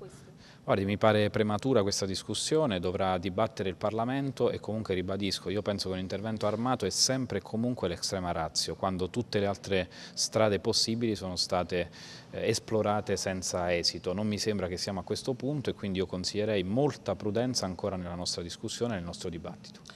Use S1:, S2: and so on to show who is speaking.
S1: questo? Guardi, mi pare prematura questa discussione, dovrà dibattere il Parlamento e comunque ribadisco, io penso che un intervento armato è sempre e comunque l'estrema razio, quando tutte le altre strade possibili sono state eh, esplorate senza esito. Non mi sembra che siamo a questo punto e quindi io consiglierei molta prudenza ancora nella nostra discussione
S2: e nel nostro dibattito.